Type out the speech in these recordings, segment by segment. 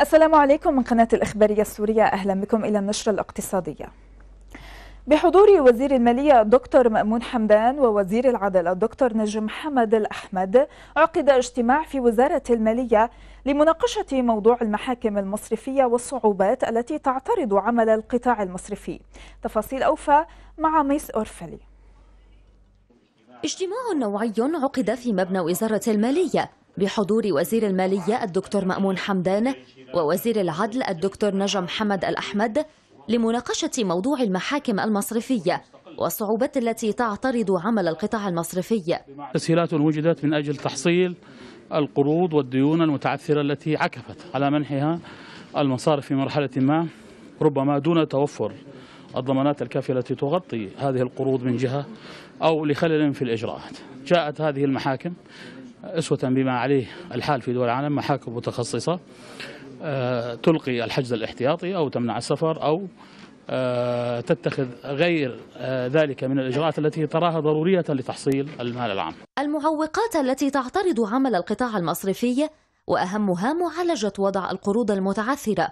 السلام عليكم من قناة الإخبارية السورية أهلا بكم إلى النشرة الاقتصادية بحضور وزير المالية دكتور مأمون حمدان ووزير العدالة دكتور نجم حمد الأحمد عقد اجتماع في وزارة المالية لمناقشة موضوع المحاكم المصرفية والصعوبات التي تعترض عمل القطاع المصرفي تفاصيل أوفى مع ميس أورفلي اجتماع نوعي عقد في مبنى وزارة المالية بحضور وزير المالية الدكتور مأمون حمدان ووزير العدل الدكتور نجم حمد الأحمد لمناقشة موضوع المحاكم المصرفية والصعوبات التي تعترض عمل القطاع المصرفي تسهيلات وجدت من أجل تحصيل القروض والديون المتعثرة التي عكفت على منحها المصارف في مرحلة ما ربما دون توفر الضمانات الكافية التي تغطي هذه القروض من جهة أو لخلل في الإجراءات جاءت هذه المحاكم أسوة بما عليه الحال في دول العالم محاكم متخصصة آه، تلقي الحجز الاحتياطي أو تمنع السفر أو آه، تتخذ غير آه، ذلك من الإجراءات التي تراها ضرورية لتحصيل المال العام المعوقات التي تعترض عمل القطاع المصرفي وأهمها معالجة وضع القروض المتعثرة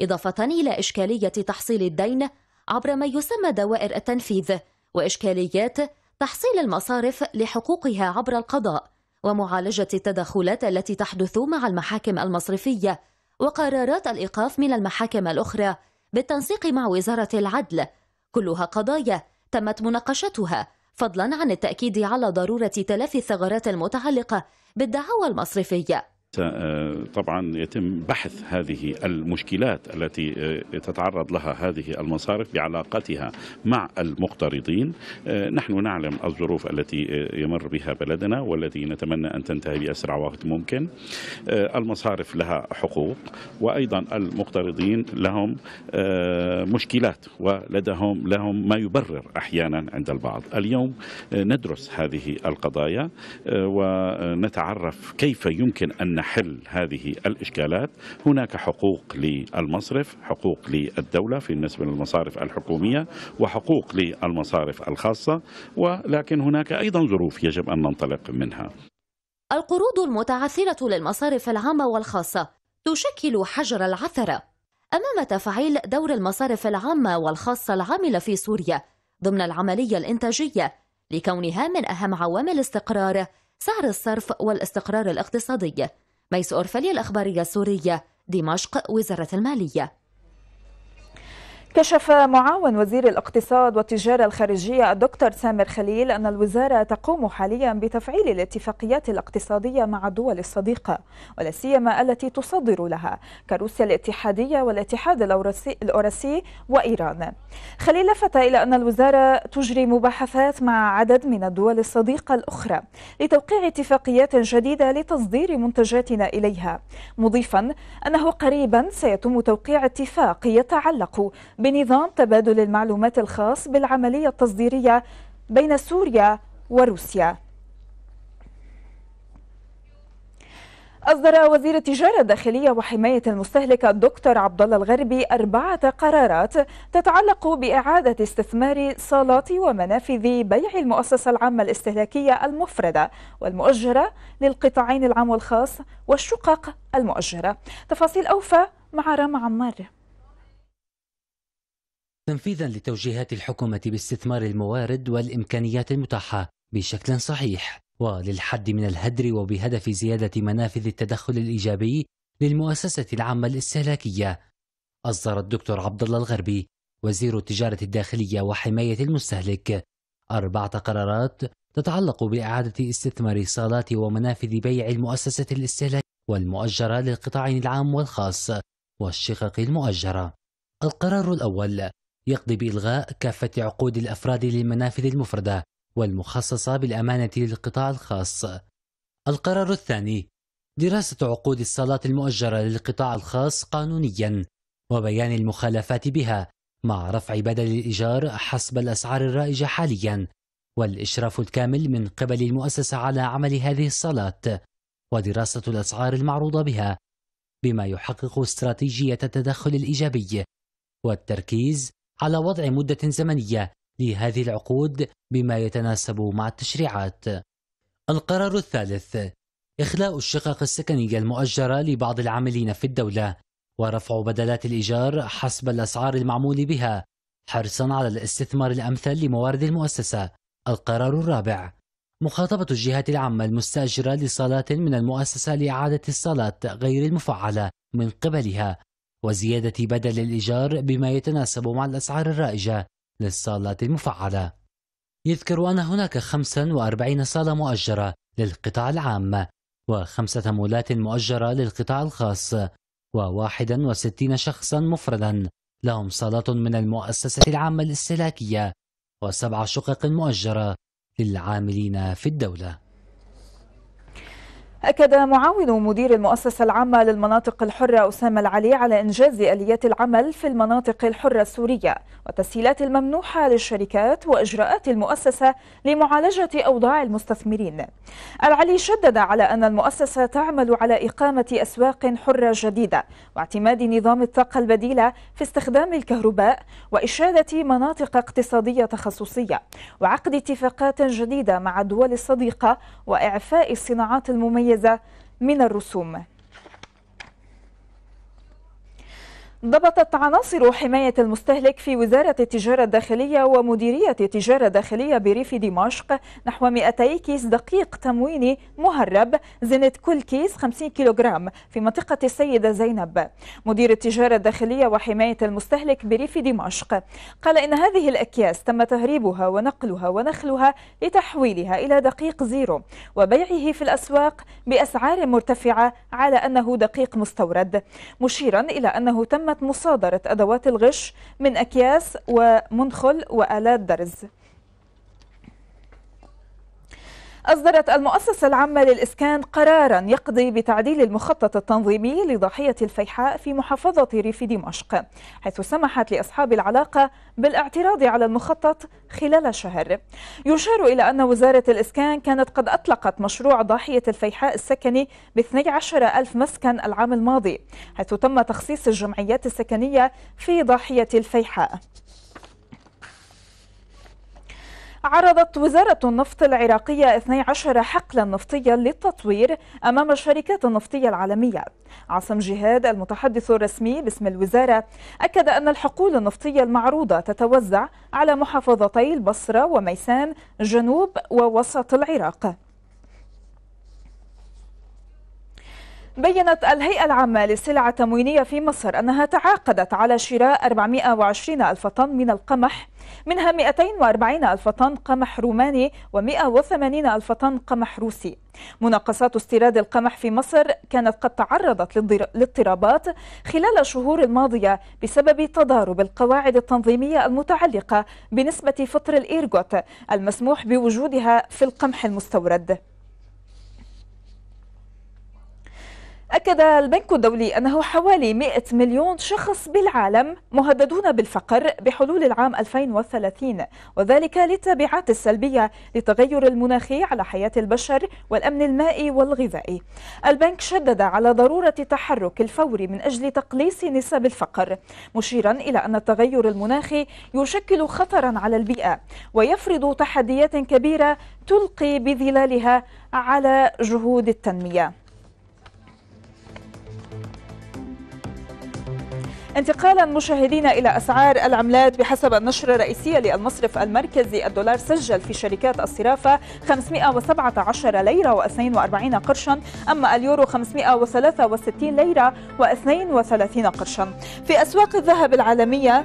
إضافة إلى إشكالية تحصيل الدين عبر ما يسمى دوائر التنفيذ وإشكاليات تحصيل المصارف لحقوقها عبر القضاء ومعالجة التدخلات التي تحدث مع المحاكم المصرفية وقرارات الإيقاف من المحاكم الأخرى بالتنسيق مع وزارة العدل كلها قضايا تمت مناقشتها فضلا عن التأكيد على ضرورة تلافي الثغرات المتعلقة بالدعاوى المصرفية آه، طبعا يتم بحث هذه المشكلات التي آه، تتعرض لها هذه المصارف بعلاقتها مع المقترضين آه، نحن نعلم الظروف التي يمر بها بلدنا والتي نتمنى أن تنتهي بأسرع وقت ممكن المصارف لها حقوق وأيضا المقترضين لهم مشكلات ولدهم لهم ما يبرر أحيانا عند البعض اليوم ندرس هذه القضايا ونتعرف كيف يمكن أن نحل هذه الإشكالات هناك حقوق للمصرف حقوق للدولة في النسبة للمصارف الحكومية وحقوق للمصارف الخاصة ولكن هناك أيضا ظروف يجب أن ننطلق منها القروض المتعثرة للمصارف العامة والخاصة تشكل حجر العثرة أمام تفعيل دور المصارف العامة والخاصة العاملة في سوريا ضمن العملية الإنتاجية لكونها من أهم عوامل استقرار سعر الصرف والاستقرار الاقتصادي بيس أورفاليا الأخبارية السورية دمشق وزارة المالية كشف معاون وزير الاقتصاد والتجارة الخارجية الدكتور سامر خليل أن الوزارة تقوم حاليا بتفعيل الاتفاقيات الاقتصادية مع الدول الصديقة ولا سيما التي تصدر لها كروسيا الاتحادية والاتحاد الأوراسي وإيران. خليل لفت إلى أن الوزارة تجري مباحثات مع عدد من الدول الصديقة الأخرى لتوقيع اتفاقيات جديدة لتصدير منتجاتنا إليها، مضيفا أنه قريبا سيتم توقيع اتفاق يتعلق بنظام تبادل المعلومات الخاص بالعملية التصديرية بين سوريا وروسيا أصدر وزير التجارة الداخلية وحماية المستهلك الدكتور عبد الله الغربي أربعة قرارات تتعلق بإعادة استثمار صالات ومنافذ بيع المؤسسة العامة الاستهلاكية المفردة والمؤجرة للقطاعين العام والخاص والشقق المؤجرة تفاصيل أوفى مع رام عمار تنفيذا لتوجيهات الحكومة باستثمار الموارد والإمكانيات المتاحة بشكل صحيح وللحد من الهدر وبهدف زيادة منافذ التدخل الإيجابي للمؤسسة العامة الاستهلاكية أصدر الدكتور عبد الله الغربي وزير التجارة الداخلية وحماية المستهلك أربعة قرارات تتعلق بإعادة استثمار صالات ومنافذ بيع المؤسسة الاستهلاكية والمؤجرة للقطاعين العام والخاص والشقق المؤجرة القرار الأول يقضي بإلغاء كافة عقود الأفراد للمنافذ المفردة والمخصصة بالأمانة للقطاع الخاص. القرار الثاني دراسة عقود الصلاة المؤجرة للقطاع الخاص قانونيا وبيان المخالفات بها مع رفع بدل الإيجار حسب الأسعار الرائجة حاليا والإشراف الكامل من قبل المؤسسة على عمل هذه الصلاة ودراسة الأسعار المعروضة بها بما يحقق استراتيجية التدخل الإيجابي والتركيز على وضع مدة زمنية لهذه العقود بما يتناسب مع التشريعات. القرار الثالث إخلاء الشقق السكنية المؤجرة لبعض العاملين في الدولة ورفع بدلات الإيجار حسب الأسعار المعمول بها حرصا على الاستثمار الأمثل لموارد المؤسسة. القرار الرابع مخاطبة الجهات العامة المستأجرة لصالات من المؤسسة لإعادة الصالات غير المفعلة من قبلها وزيادة بدل الإيجار بما يتناسب مع الأسعار الرائجة للصالات المفعلة يذكر أن هناك 45 صالة مؤجرة للقطاع العام وخمسة مولات مؤجرة للقطاع الخاص وواحدا وستين شخصا مفردا لهم صالات من المؤسسة العامة الاستهلاكية وسبع شقق مؤجرة للعاملين في الدولة أكد معاون مدير المؤسسة العامة للمناطق الحرة أسامة العلي على إنجاز آليات العمل في المناطق الحرة السورية والتسهيلات الممنوحة للشركات وإجراءات المؤسسة لمعالجة أوضاع المستثمرين العلي شدد على أن المؤسسة تعمل على إقامة أسواق حرة جديدة واعتماد نظام الطاقة البديلة في استخدام الكهرباء وإشادة مناطق اقتصادية تخصصية وعقد اتفاقات جديدة مع الدول الصديقة وإعفاء الصناعات المميزة Եզա մինը ռուսում է։ ضبطت عناصر حماية المستهلك في وزارة التجارة الداخلية ومديرية التجارة الداخلية بريف دمشق نحو 200 كيس دقيق تمويني مهرب زنة كل كيس 50 كيلوغرام في منطقة السيدة زينب مدير التجارة الداخلية وحماية المستهلك بريف دمشق قال إن هذه الأكياس تم تهريبها ونقلها ونخلها لتحويلها إلى دقيق زيرو وبيعه في الأسواق بأسعار مرتفعة على أنه دقيق مستورد مشيرا إلى أنه تم مصادرة أدوات الغش من أكياس ومنخل وآلات درز أصدرت المؤسسة العامة للإسكان قرارا يقضي بتعديل المخطط التنظيمي لضاحية الفيحاء في محافظة ريف دمشق حيث سمحت لأصحاب العلاقة بالاعتراض على المخطط خلال شهر يشار إلى أن وزارة الإسكان كانت قد أطلقت مشروع ضاحية الفيحاء السكني ب 12 ألف مسكن العام الماضي حيث تم تخصيص الجمعيات السكنية في ضاحية الفيحاء عرضت وزارة النفط العراقية 12 حقلا نفطيا للتطوير أمام الشركات النفطية العالمية عاصم جهاد المتحدث الرسمي باسم الوزارة أكد أن الحقول النفطية المعروضة تتوزع على محافظتي البصرة وميسان جنوب ووسط العراق بينت الهيئة العامة للسلع التموينية في مصر أنها تعاقدت على شراء 420 ألف طن من القمح منها 240 ألف طن قمح روماني و180 ألف طن قمح روسي مناقصات استيراد القمح في مصر كانت قد تعرضت لاضطرابات خلال الشهور الماضية بسبب تضارب القواعد التنظيمية المتعلقة بنسبة فطر الإيرغوت المسموح بوجودها في القمح المستورد أكد البنك الدولي أنه حوالي 100 مليون شخص بالعالم مهددون بالفقر بحلول العام 2030 وذلك للتبعات السلبية للتغير المناخي على حياة البشر والأمن المائي والغذائي البنك شدد على ضرورة التحرك الفوري من أجل تقليص نسب الفقر مشيرا إلى أن التغير المناخي يشكل خطرا على البيئة ويفرض تحديات كبيرة تلقي بظلالها على جهود التنمية انتقالا مشاهدينا إلى أسعار العملات بحسب النشرة الرئيسية للمصرف المركزي الدولار سجل في شركات الصرافة 517 ليرة و42 قرشا أما اليورو 563 ليرة و32 قرشا في أسواق الذهب العالمية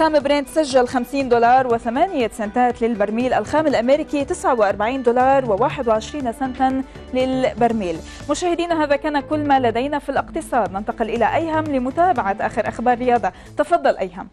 خام برنت سجل 50 دولار و8 سنتات للبرميل الخام الأمريكي 49 دولار و21 سنتا للبرميل مشاهدينا هذا كان كل ما لدينا في الاقتصاد ننتقل إلى أيهم لمتابعة آخر أخبار رياضة تفضل أيهم